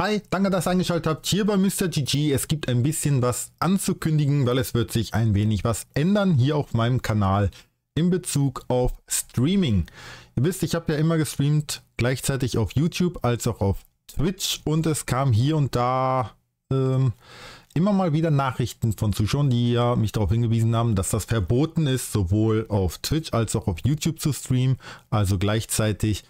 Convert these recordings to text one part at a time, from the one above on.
Hi, danke, dass ihr eingeschaltet habt hier bei Mr. GG. Es gibt ein bisschen was anzukündigen, weil es wird sich ein wenig was ändern hier auf meinem Kanal in Bezug auf Streaming. Ihr wisst, ich habe ja immer gestreamt, gleichzeitig auf YouTube als auch auf Twitch und es kam hier und da ähm, immer mal wieder Nachrichten von Zuschauern, die ja mich darauf hingewiesen haben, dass das verboten ist, sowohl auf Twitch als auch auf YouTube zu streamen, also gleichzeitig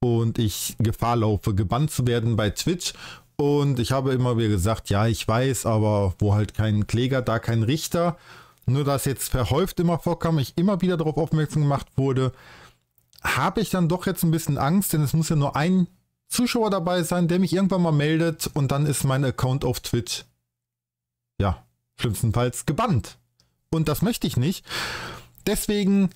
und ich Gefahr laufe, gebannt zu werden bei Twitch. Und ich habe immer wieder gesagt, ja, ich weiß, aber wo halt kein Kläger, da kein Richter. Nur dass jetzt verhäuft immer vorkam, ich immer wieder darauf aufmerksam gemacht wurde, habe ich dann doch jetzt ein bisschen Angst, denn es muss ja nur ein Zuschauer dabei sein, der mich irgendwann mal meldet und dann ist mein Account auf Twitch, ja, schlimmstenfalls gebannt. Und das möchte ich nicht. Deswegen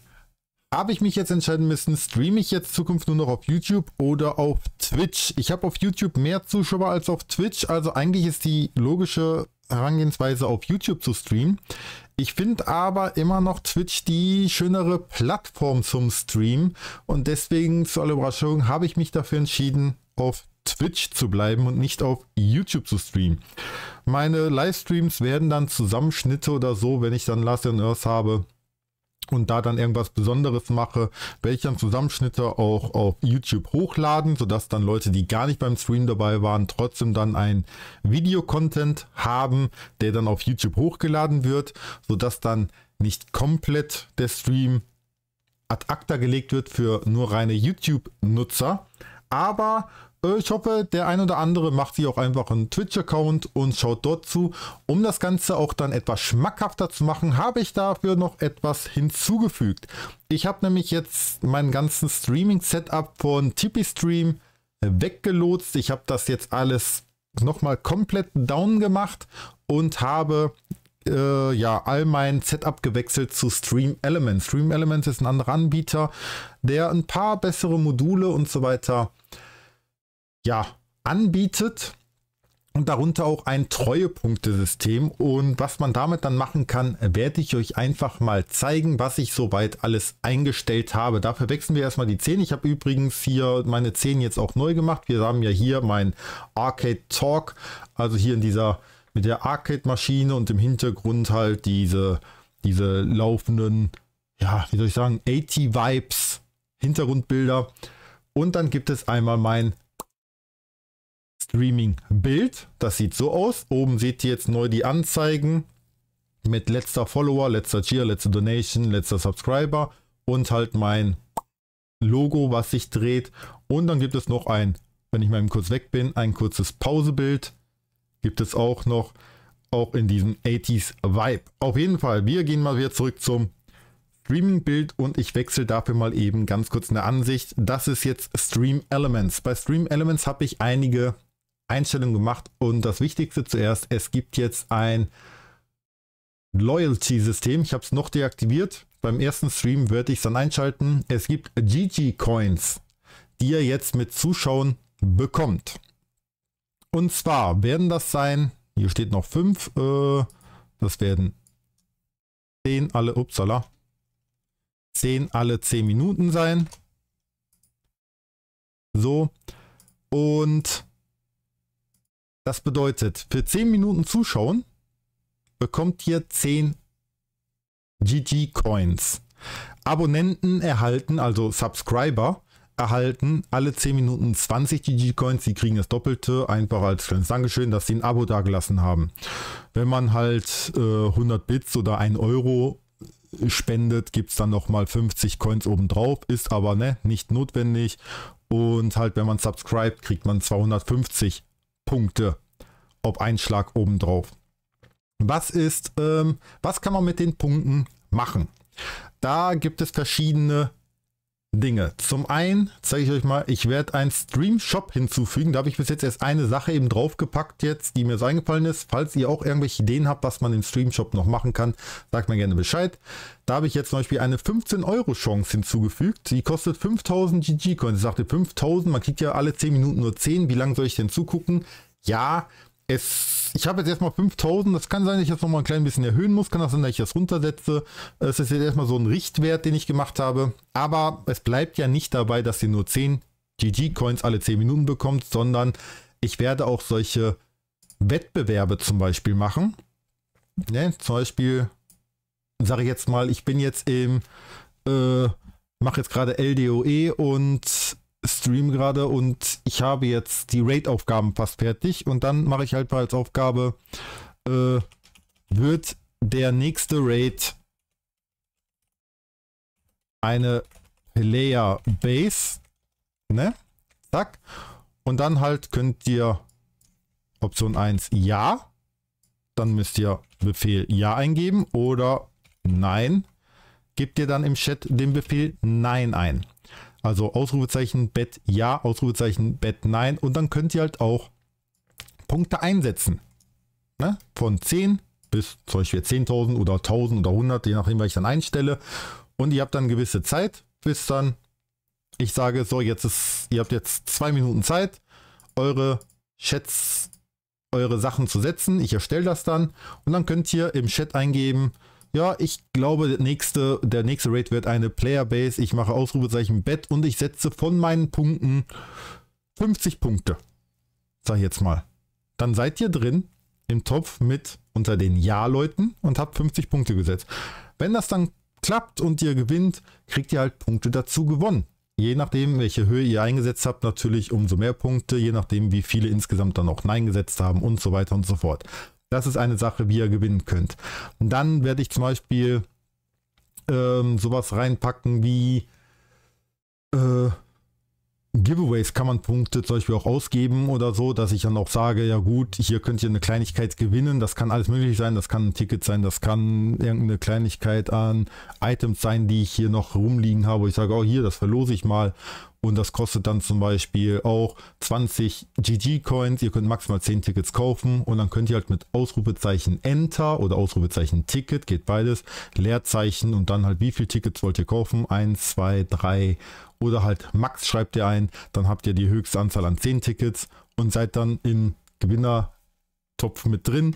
habe ich mich jetzt entscheiden müssen, streame ich jetzt Zukunft nur noch auf YouTube oder auf Twitch? Ich habe auf YouTube mehr Zuschauer als auf Twitch, also eigentlich ist die logische Herangehensweise auf YouTube zu streamen. Ich finde aber immer noch Twitch die schönere Plattform zum Streamen und deswegen zu aller Überraschung habe ich mich dafür entschieden, auf Twitch zu bleiben und nicht auf YouTube zu streamen. Meine Livestreams werden dann Zusammenschnitte oder so, wenn ich dann Last in Earth habe, und da dann irgendwas Besonderes mache, welche dann Zusammenschnitte auch auf YouTube hochladen, sodass dann Leute, die gar nicht beim Stream dabei waren, trotzdem dann ein Videocontent haben, der dann auf YouTube hochgeladen wird, sodass dann nicht komplett der Stream ad acta gelegt wird für nur reine YouTube-Nutzer, aber äh, ich hoffe, der ein oder andere macht sich auch einfach einen Twitch-Account und schaut dort zu. Um das Ganze auch dann etwas schmackhafter zu machen, habe ich dafür noch etwas hinzugefügt. Ich habe nämlich jetzt meinen ganzen Streaming-Setup von Tipi Stream äh, weggelotst. Ich habe das jetzt alles nochmal komplett down gemacht und habe äh, ja all mein Setup gewechselt zu Stream Elements. Stream Elements ist ein anderer Anbieter, der ein paar bessere Module und so weiter ja, anbietet und darunter auch ein Treuepunktesystem. Und was man damit dann machen kann, werde ich euch einfach mal zeigen, was ich soweit alles eingestellt habe. Dafür wechseln wir erstmal die 10. Ich habe übrigens hier meine 10 jetzt auch neu gemacht. Wir haben ja hier mein Arcade Talk, also hier in dieser mit der Arcade-Maschine und im Hintergrund halt diese, diese laufenden, ja, wie soll ich sagen, 80 Vibes, Hintergrundbilder. Und dann gibt es einmal mein Streaming Bild. Das sieht so aus. Oben seht ihr jetzt neu die Anzeigen mit letzter Follower, letzter Cheer, letzter Donation, letzter Subscriber und halt mein Logo, was sich dreht. Und dann gibt es noch ein, wenn ich mal kurz weg bin, ein kurzes Pausebild. Gibt es auch noch, auch in diesem 80s Vibe. Auf jeden Fall, wir gehen mal wieder zurück zum Streaming-Bild und ich wechsle dafür mal eben ganz kurz eine Ansicht. Das ist jetzt Stream Elements. Bei Stream Elements habe ich einige Einstellungen gemacht. Und das Wichtigste zuerst, es gibt jetzt ein Loyalty-System. Ich habe es noch deaktiviert. Beim ersten Stream werde ich es dann einschalten. Es gibt GG-Coins, die ihr jetzt mit Zuschauen bekommt. Und zwar werden das sein, hier steht noch 5, äh, das werden 10 alle, upsala, 10 alle 10 Minuten sein. So. Und das bedeutet, für 10 Minuten zuschauen bekommt ihr 10 GG Coins. Abonnenten erhalten, also Subscriber, erhalten alle 10 Minuten 20 GG Coins. Sie kriegen das Doppelte, einfach als kleines Dankeschön, dass sie ein Abo dagelassen haben. Wenn man halt äh, 100 Bits oder 1 Euro spendet, gibt es dann nochmal 50 Coins obendrauf, ist aber ne, nicht notwendig. Und halt, wenn man subscribt, kriegt man 250 Punkte ob ein Schlag obendrauf. Was ist, ähm, was kann man mit den Punkten machen? Da gibt es verschiedene Dinge. Zum einen zeige ich euch mal, ich werde einen Stream-Shop hinzufügen. Da habe ich bis jetzt erst eine Sache eben draufgepackt jetzt, die mir so eingefallen ist. Falls ihr auch irgendwelche Ideen habt, was man im Stream-Shop noch machen kann, sagt mir gerne Bescheid. Da habe ich jetzt zum Beispiel eine 15-Euro-Chance hinzugefügt. Die kostet 5000 GG-Coins. Ich sagte 5000, man kriegt ja alle 10 Minuten nur 10. Wie lange soll ich denn zugucken? Ja, es, ich habe jetzt erstmal 5000. Das kann sein, dass ich das nochmal ein klein bisschen erhöhen muss. Kann das sein, dass ich das runtersetze. Es ist jetzt erstmal so ein Richtwert, den ich gemacht habe. Aber es bleibt ja nicht dabei, dass ihr nur 10 GG-Coins alle 10 Minuten bekommt, sondern ich werde auch solche Wettbewerbe zum Beispiel machen. Ne? Zum Beispiel sage ich jetzt mal, ich bin jetzt im, äh, mache jetzt gerade LDOE und stream gerade und ich habe jetzt die Raid-Aufgaben fast fertig und dann mache ich halt mal als Aufgabe, äh, wird der nächste Raid eine Player Base, ne? Zack. Und dann halt könnt ihr Option 1 Ja, dann müsst ihr Befehl Ja eingeben oder Nein. Gebt ihr dann im Chat den Befehl Nein ein. Also Ausrufezeichen Bett ja, Ausrufezeichen Bett nein. Und dann könnt ihr halt auch Punkte einsetzen. Ne? Von 10 bis zum Beispiel 10.000 oder 1.000 oder 100, je nachdem, was ich dann einstelle. Und ihr habt dann gewisse Zeit, bis dann ich sage, so, jetzt ist, ihr habt jetzt zwei Minuten Zeit, eure Chats, eure Sachen zu setzen. Ich erstelle das dann und dann könnt ihr im Chat eingeben, ja, ich glaube, der nächste, der nächste Raid wird eine Playerbase. Ich mache Ausrufezeichen Bett und ich setze von meinen Punkten 50 Punkte. Sag ich jetzt mal. Dann seid ihr drin im Topf mit unter den Ja-Leuten und habt 50 Punkte gesetzt. Wenn das dann klappt und ihr gewinnt, kriegt ihr halt Punkte dazu gewonnen. Je nachdem, welche Höhe ihr eingesetzt habt, natürlich umso mehr Punkte, je nachdem, wie viele insgesamt dann auch Nein gesetzt haben und so weiter und so fort. Das ist eine Sache, wie ihr gewinnen könnt. Und dann werde ich zum Beispiel ähm, sowas reinpacken wie äh, Giveaways kann man Punkte zum Beispiel auch ausgeben oder so, dass ich dann auch sage, ja gut, hier könnt ihr eine Kleinigkeit gewinnen, das kann alles möglich sein, das kann ein Ticket sein, das kann irgendeine Kleinigkeit an Items sein, die ich hier noch rumliegen habe. Ich sage, oh hier, das verlose ich mal und das kostet dann zum Beispiel auch 20 GG-Coins. Ihr könnt maximal 10 Tickets kaufen und dann könnt ihr halt mit Ausrufezeichen Enter oder Ausrufezeichen Ticket, geht beides, Leerzeichen und dann halt wie viele Tickets wollt ihr kaufen? 1, 2, 3 oder halt Max schreibt ihr ein, dann habt ihr die höchste Anzahl an 10 Tickets und seid dann im Gewinnertopf mit drin.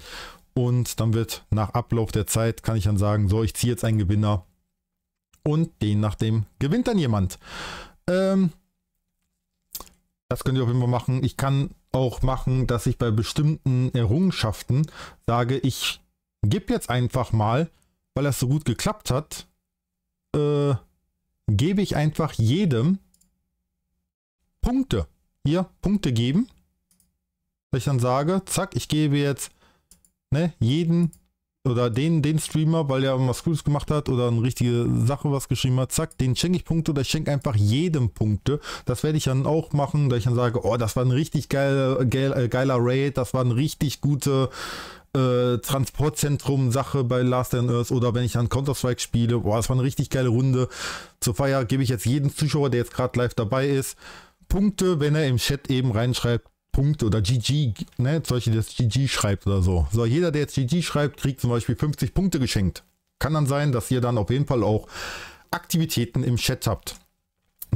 Und dann wird nach Ablauf der Zeit, kann ich dann sagen, so, ich ziehe jetzt einen Gewinner und den nach dem gewinnt dann jemand. Ähm, das könnt ihr auf jeden Fall machen. Ich kann auch machen, dass ich bei bestimmten Errungenschaften sage, ich gebe jetzt einfach mal, weil das so gut geklappt hat, äh, gebe ich einfach jedem Punkte. Hier, Punkte geben. Dass ich dann sage, zack, ich gebe jetzt ne, jeden oder den, den Streamer, weil er was Cooles gemacht hat oder eine richtige Sache was geschrieben hat, zack, den schenke ich Punkte oder ich schenke einfach jedem Punkte. Das werde ich dann auch machen, da ich dann sage, oh, das war ein richtig geil, äh, geiler Raid, das war ein richtig gute äh, Transportzentrum-Sache bei Last and Earth oder wenn ich dann Counter-Strike spiele. Boah, das war eine richtig geile Runde. Zur Feier gebe ich jetzt jedem Zuschauer, der jetzt gerade live dabei ist, Punkte, wenn er im Chat eben reinschreibt, Punkte oder GG, ne, solche, die das GG schreibt oder so. So, jeder, der jetzt GG schreibt, kriegt zum Beispiel 50 Punkte geschenkt. Kann dann sein, dass ihr dann auf jeden Fall auch Aktivitäten im Chat habt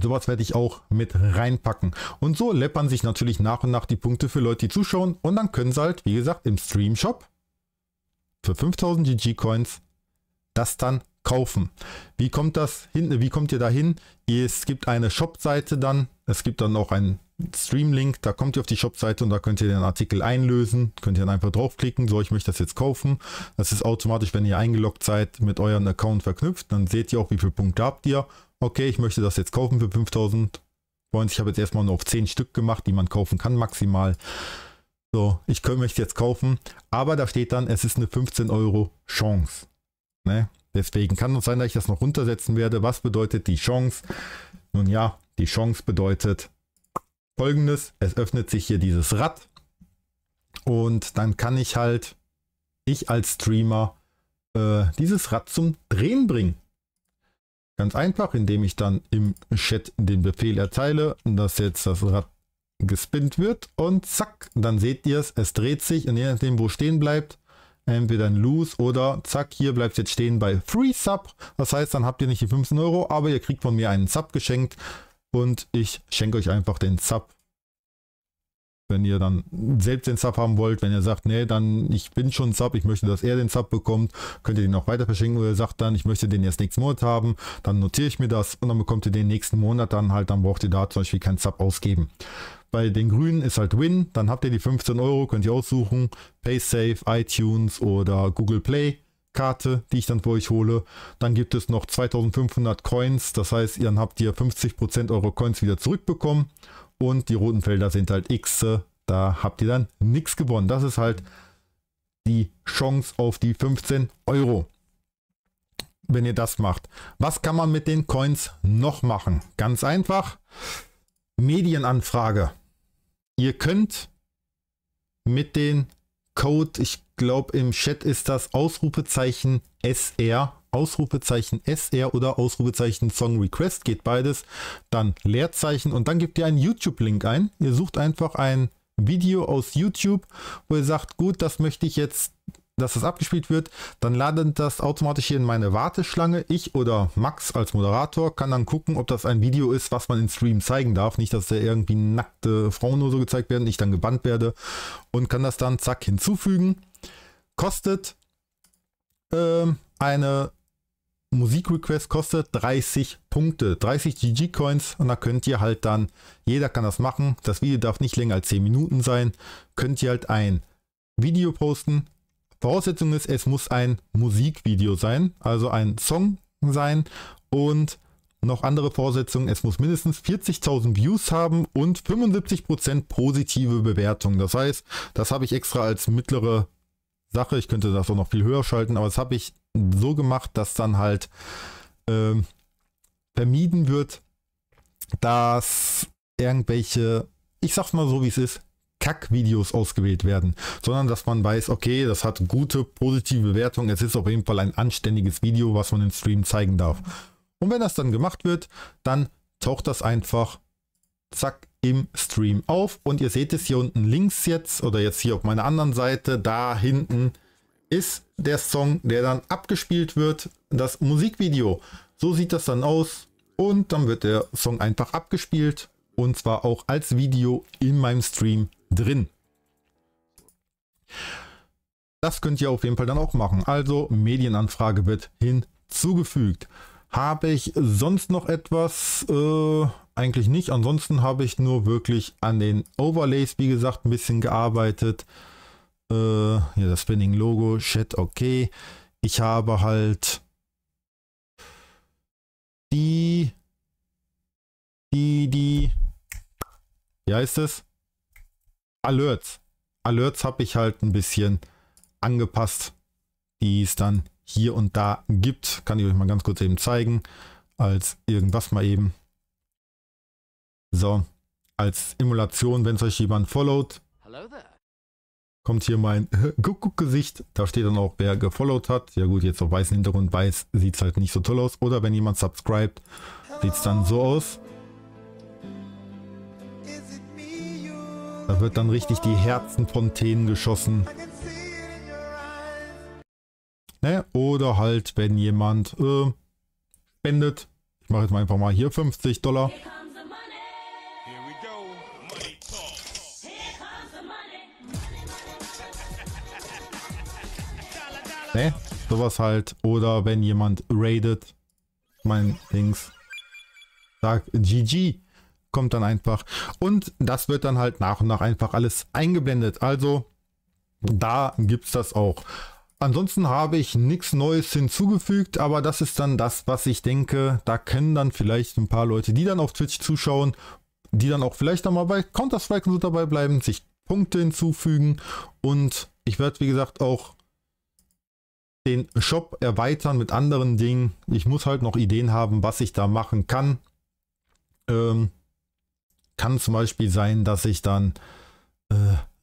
sowas werde ich auch mit reinpacken. Und so läppern sich natürlich nach und nach die Punkte für Leute, die zuschauen. Und dann können sie halt, wie gesagt, im Stream Shop für 5000 GG Coins das dann kaufen. Wie kommt das hin? Wie kommt ihr dahin? Es gibt eine Shop-Seite dann. Es gibt dann auch einen Stream-Link. Da kommt ihr auf die Shop-Seite und da könnt ihr den Artikel einlösen. Könnt ihr dann einfach draufklicken. So, ich möchte das jetzt kaufen. Das ist automatisch, wenn ihr eingeloggt seid, mit euren Account verknüpft. Dann seht ihr auch, wie viele Punkte habt ihr okay, ich möchte das jetzt kaufen für 5000 Ich habe jetzt erstmal nur auf 10 Stück gemacht, die man kaufen kann maximal. So, ich könnte mich jetzt kaufen, aber da steht dann, es ist eine 15 Euro Chance. Ne? Deswegen kann es sein, dass ich das noch runtersetzen werde. Was bedeutet die Chance? Nun ja, die Chance bedeutet folgendes. Es öffnet sich hier dieses Rad und dann kann ich halt, ich als Streamer, äh, dieses Rad zum Drehen bringen. Ganz einfach, indem ich dann im Chat den Befehl erteile, dass jetzt das Rad gespinnt wird und zack, dann seht ihr es, es dreht sich und je nachdem, wo stehen bleibt, entweder ein Loose oder zack, hier bleibt es jetzt stehen bei Free Sub. Das heißt, dann habt ihr nicht die 15 Euro, aber ihr kriegt von mir einen Sub geschenkt und ich schenke euch einfach den Sub wenn ihr dann selbst den Sub haben wollt, wenn ihr sagt, nee, dann ich bin schon Sub, ich möchte, dass er den Sub bekommt, könnt ihr den auch weiter verschenken oder sagt dann, ich möchte den jetzt nächsten Monat haben, dann notiere ich mir das und dann bekommt ihr den nächsten Monat dann halt, dann braucht ihr da zum Beispiel keinen Sub ausgeben. Bei den Grünen ist halt Win, dann habt ihr die 15 Euro, könnt ihr aussuchen, PaySafe, iTunes oder Google Play. Karte, die ich dann für euch hole. Dann gibt es noch 2500 Coins, das heißt, ihr habt ihr 50% eurer Coins wieder zurückbekommen und die roten Felder sind halt X. Da habt ihr dann nichts gewonnen. Das ist halt die Chance auf die 15 Euro, wenn ihr das macht. Was kann man mit den Coins noch machen? Ganz einfach. Medienanfrage. Ihr könnt mit den Code, ich glaube im Chat ist das Ausrufezeichen SR Ausrufezeichen SR oder Ausrufezeichen Song Request, geht beides, dann Leerzeichen und dann gebt ihr einen YouTube-Link ein. Ihr sucht einfach ein Video aus YouTube, wo ihr sagt, gut, das möchte ich jetzt, dass das abgespielt wird, dann ladet das automatisch hier in meine Warteschlange. Ich oder Max als Moderator kann dann gucken, ob das ein Video ist, was man im Stream zeigen darf. Nicht, dass da irgendwie nackte Frauen nur so gezeigt werden, ich dann gebannt werde und kann das dann zack hinzufügen. Kostet ähm, eine Musikrequest kostet 30 Punkte, 30 GG-Coins und da könnt ihr halt dann, jeder kann das machen, das Video darf nicht länger als 10 Minuten sein, könnt ihr halt ein Video posten. Voraussetzung ist, es muss ein Musikvideo sein, also ein Song sein und noch andere Voraussetzungen, es muss mindestens 40.000 Views haben und 75% positive Bewertung. Das heißt, das habe ich extra als mittlere Sache, ich könnte das auch noch viel höher schalten, aber das habe ich so gemacht, dass dann halt äh, vermieden wird, dass irgendwelche, ich sag's mal so wie es ist, Kack-Videos ausgewählt werden, sondern dass man weiß, okay, das hat gute, positive Bewertung, es ist auf jeden Fall ein anständiges Video, was man im Stream zeigen darf. Und wenn das dann gemacht wird, dann taucht das einfach zack im Stream auf und ihr seht es hier unten links jetzt oder jetzt hier auf meiner anderen Seite, da hinten ist der Song, der dann abgespielt wird, das Musikvideo. So sieht das dann aus und dann wird der Song einfach abgespielt und zwar auch als Video in meinem Stream drin. Das könnt ihr auf jeden Fall dann auch machen. Also Medienanfrage wird hinzugefügt. Habe ich sonst noch etwas? Äh, eigentlich nicht. Ansonsten habe ich nur wirklich an den Overlays, wie gesagt, ein bisschen gearbeitet. Äh, ja, das Spinning-Logo, Chat, okay. Ich habe halt die, die, die, wie heißt es? Alerts. Alerts habe ich halt ein bisschen angepasst, die es dann hier und da gibt. Kann ich euch mal ganz kurz eben zeigen, als irgendwas mal eben. So, als Emulation, wenn es euch jemand followt. Hello there kommt hier mein Guckuck-Gesicht. Da steht dann auch, wer gefollowt hat. Ja gut, jetzt auf weißen Hintergrund, weiß sieht es halt nicht so toll aus. Oder wenn jemand subscribed, sieht es dann so aus. Da wird dann richtig die Herzenfontänen geschossen. Ne? Oder halt, wenn jemand äh, spendet. Ich mache jetzt mal einfach mal hier 50 Dollar. Ne? Sowas halt. Oder wenn jemand raidet, mein Dings, sagt GG, kommt dann einfach. Und das wird dann halt nach und nach einfach alles eingeblendet. Also da gibt es das auch. Ansonsten habe ich nichts Neues hinzugefügt, aber das ist dann das, was ich denke. Da können dann vielleicht ein paar Leute, die dann auf Twitch zuschauen die dann auch vielleicht dann bei Counter-Strike so dabei bleiben, sich Punkte hinzufügen und ich werde, wie gesagt, auch den Shop erweitern mit anderen Dingen. Ich muss halt noch Ideen haben, was ich da machen kann. Ähm, kann zum Beispiel sein, dass ich dann äh,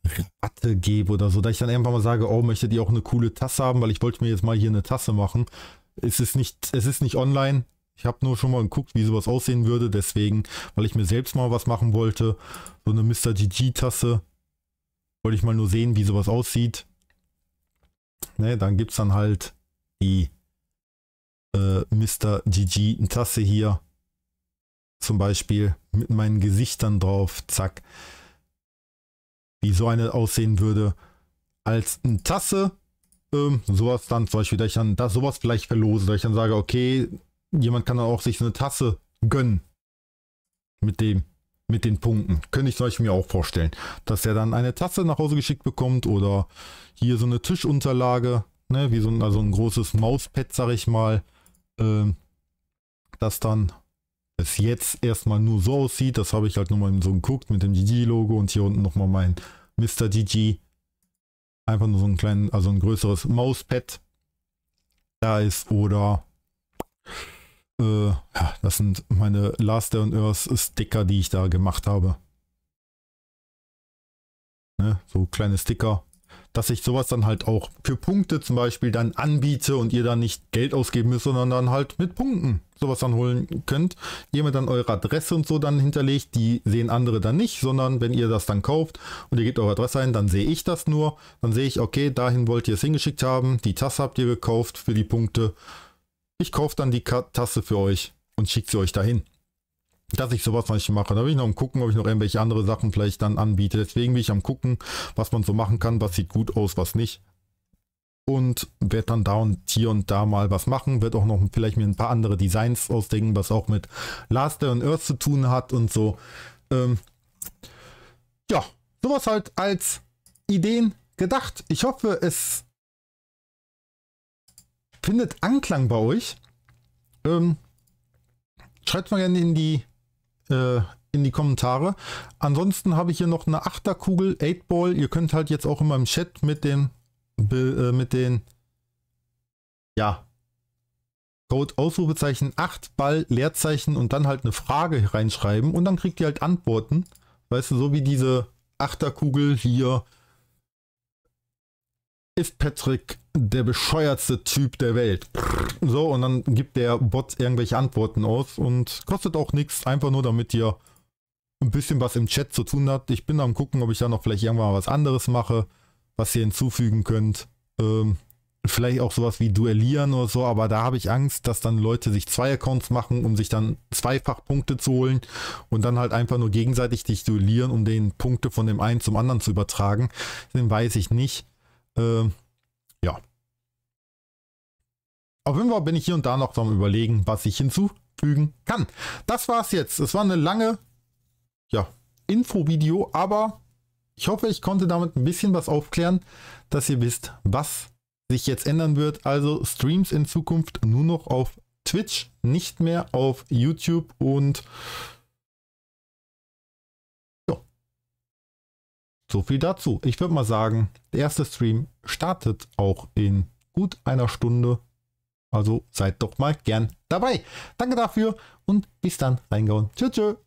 Rabatte gebe oder so, dass ich dann einfach mal sage, oh, möchtet ihr auch eine coole Tasse haben, weil ich wollte mir jetzt mal hier eine Tasse machen. Es ist nicht, es ist nicht online, ich habe nur schon mal geguckt, wie sowas aussehen würde. Deswegen, weil ich mir selbst mal was machen wollte, so eine Mr. GG-Tasse, wollte ich mal nur sehen, wie sowas aussieht. Ne, dann gibt es dann halt die äh, Mr. GG-Tasse hier. Zum Beispiel mit meinen Gesichtern drauf. Zack. Wie so eine aussehen würde. Als eine Tasse. Ähm, sowas dann, zum Beispiel, dass ich dann das, sowas vielleicht verlose, dass ich dann sage, okay, jemand kann dann auch sich so eine Tasse gönnen. Mit dem, mit den Punkten. Könnte ich, ich mir auch vorstellen. Dass er dann eine Tasse nach Hause geschickt bekommt oder hier so eine Tischunterlage, ne, wie so ein, also ein großes Mauspad, sag ich mal. Ähm, das dann es jetzt erstmal nur so aussieht. Das habe ich halt nochmal so geguckt mit dem DG-Logo und hier unten nochmal mein Mr. DG. Einfach nur so ein kleines, also ein größeres Mauspad da ist oder äh, ja, das sind meine Last and Earth Sticker, die ich da gemacht habe. Ne, so kleine Sticker. Dass ich sowas dann halt auch für Punkte zum Beispiel dann anbiete und ihr dann nicht Geld ausgeben müsst, sondern dann halt mit Punkten sowas dann holen könnt. Ihr mir dann eure Adresse und so dann hinterlegt, die sehen andere dann nicht, sondern wenn ihr das dann kauft und ihr gebt eure Adresse ein, dann sehe ich das nur. Dann sehe ich, okay, dahin wollt ihr es hingeschickt haben, die Tasse habt ihr gekauft für die Punkte ich kaufe dann die Tasse für euch und schicke sie euch dahin. Dass ich sowas noch nicht mache. Da will ich noch am gucken, ob ich noch irgendwelche andere Sachen vielleicht dann anbiete. Deswegen bin ich am gucken, was man so machen kann, was sieht gut aus, was nicht. Und werde dann da und hier und da mal was machen. Wird auch noch vielleicht mir ein paar andere Designs ausdenken, was auch mit Last Day on Earth zu tun hat und so. Ähm, ja, sowas halt als Ideen gedacht. Ich hoffe, es findet Anklang bei euch. Ähm, schreibt mal gerne in die, äh, in die Kommentare. Ansonsten habe ich hier noch eine Achterkugel, 8-Ball. Ihr könnt halt jetzt auch immer im Chat mit dem, äh, mit den, ja, Code Ausrufezeichen 8 Ball Leerzeichen und dann halt eine Frage reinschreiben und dann kriegt ihr halt Antworten. Weißt du, so wie diese Achterkugel hier ist Patrick der bescheuertste Typ der Welt? So, und dann gibt der Bot irgendwelche Antworten aus und kostet auch nichts, einfach nur damit ihr ein bisschen was im Chat zu tun habt. Ich bin am gucken, ob ich da noch vielleicht irgendwann mal was anderes mache, was ihr hinzufügen könnt. Ähm, vielleicht auch sowas wie Duellieren oder so, aber da habe ich Angst, dass dann Leute sich zwei Accounts machen, um sich dann zweifach Punkte zu holen und dann halt einfach nur gegenseitig dich duellieren, um den Punkte von dem einen zum anderen zu übertragen. Den weiß ich nicht. Ähm, ja. Auf jeden Fall bin ich hier und da noch am überlegen, was ich hinzufügen kann. Das war's jetzt. Es war eine lange, ja, Infovideo, aber ich hoffe, ich konnte damit ein bisschen was aufklären, dass ihr wisst, was sich jetzt ändern wird. Also Streams in Zukunft nur noch auf Twitch, nicht mehr auf YouTube und So viel dazu. Ich würde mal sagen, der erste Stream startet auch in gut einer Stunde. Also seid doch mal gern dabei. Danke dafür und bis dann. Reingehauen. Tschüss. tschüss.